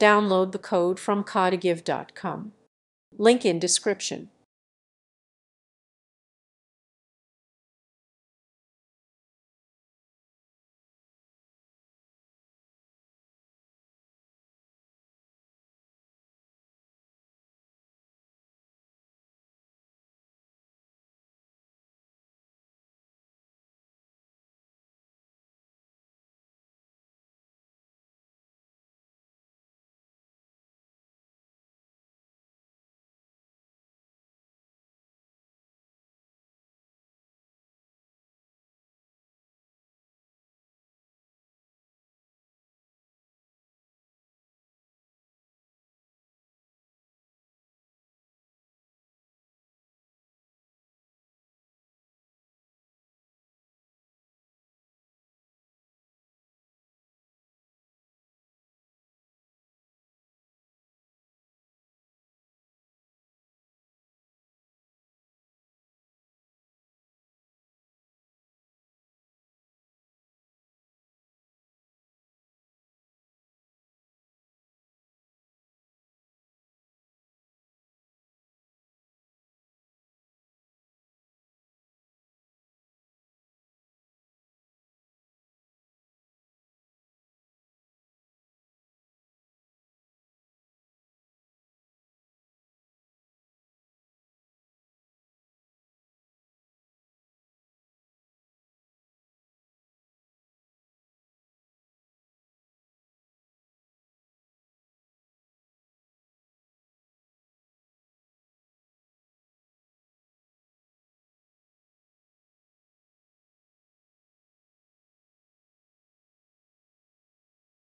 Download the code from codagive.com. Link in description.